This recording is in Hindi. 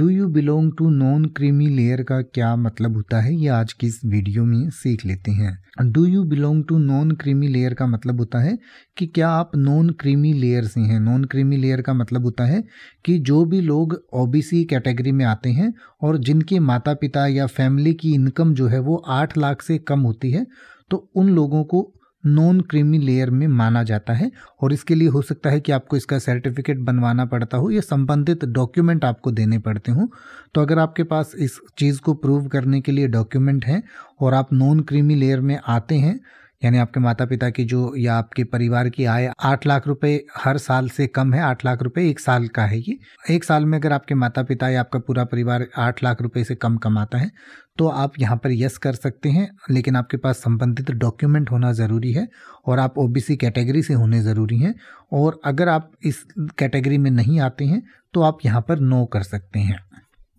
do you belong to non creamy layer का क्या मतलब होता है ये आज की इस वीडियो में सीख लेते हैं do you belong to non creamy layer का मतलब होता है कि क्या आप नॉन क्रीमी लेयर से हैं नॉन क्रीमी लेयर का मतलब होता है कि जो भी लोग ओबीसी कैटेगरी में आते हैं और जिनके माता पिता या फैमिली की इनकम जो है वो आठ लाख से कम होती है तो उन लोगों को नॉन क्रीमी लेयर में माना जाता है और इसके लिए हो सकता है कि आपको इसका सर्टिफिकेट बनवाना पड़ता हो या संबंधित डॉक्यूमेंट आपको देने पड़ते हों तो अगर आपके पास इस चीज़ को प्रूव करने के लिए डॉक्यूमेंट हैं और आप नॉन क्रीमी लेयर में आते हैं यानी आपके माता पिता की जो या आपके परिवार की आय आठ लाख रुपए हर साल से कम है आठ लाख रुपए एक साल का है ये एक साल में अगर आपके माता पिता या आपका पूरा परिवार आठ लाख रुपए से कम कमाता है तो आप यहाँ पर यस कर सकते हैं लेकिन आपके पास संबंधित डॉक्यूमेंट होना ज़रूरी है और आप ओबीसी कैटेगरी से होने ज़रूरी हैं और अगर आप इस कैटेगरी में नहीं आते हैं तो आप यहाँ पर नो कर सकते हैं